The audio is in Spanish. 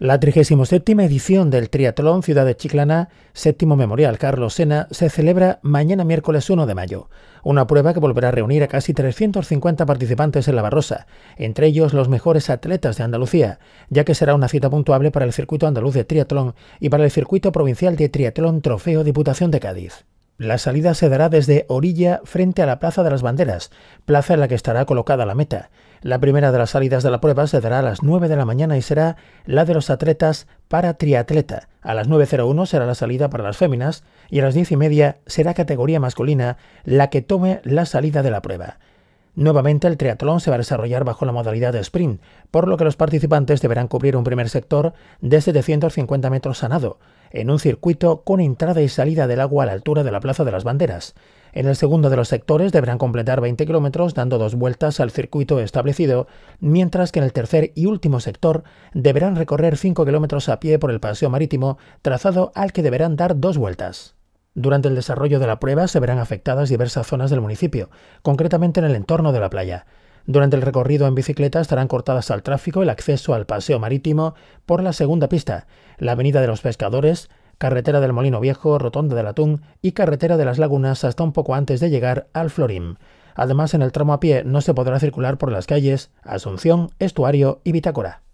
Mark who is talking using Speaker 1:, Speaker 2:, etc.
Speaker 1: La 37 edición del Triatlón Ciudad de Chiclana, séptimo memorial Carlos Sena, se celebra mañana miércoles 1 de mayo, una prueba que volverá a reunir a casi 350 participantes en La Barrosa, entre ellos los mejores atletas de Andalucía, ya que será una cita puntuable para el circuito andaluz de triatlón y para el circuito provincial de triatlón Trofeo Diputación de Cádiz. La salida se dará desde Orilla frente a la Plaza de las Banderas, plaza en la que estará colocada la meta. La primera de las salidas de la prueba se dará a las 9 de la mañana y será la de los atletas para triatleta. A las 9.01 será la salida para las féminas y a las 10.30 y media será categoría masculina la que tome la salida de la prueba. Nuevamente el triatlón se va a desarrollar bajo la modalidad de sprint, por lo que los participantes deberán cubrir un primer sector de 750 metros sanado, en un circuito con entrada y salida del agua a la altura de la Plaza de las Banderas. En el segundo de los sectores deberán completar 20 kilómetros dando dos vueltas al circuito establecido, mientras que en el tercer y último sector deberán recorrer 5 kilómetros a pie por el paseo marítimo trazado al que deberán dar dos vueltas. Durante el desarrollo de la prueba se verán afectadas diversas zonas del municipio, concretamente en el entorno de la playa. Durante el recorrido en bicicleta estarán cortadas al tráfico el acceso al paseo marítimo por la segunda pista, la Avenida de los Pescadores, Carretera del Molino Viejo, Rotonda del Atún y Carretera de las Lagunas hasta un poco antes de llegar al Florim. Además, en el tramo a pie no se podrá circular por las calles Asunción, Estuario y Bitácora.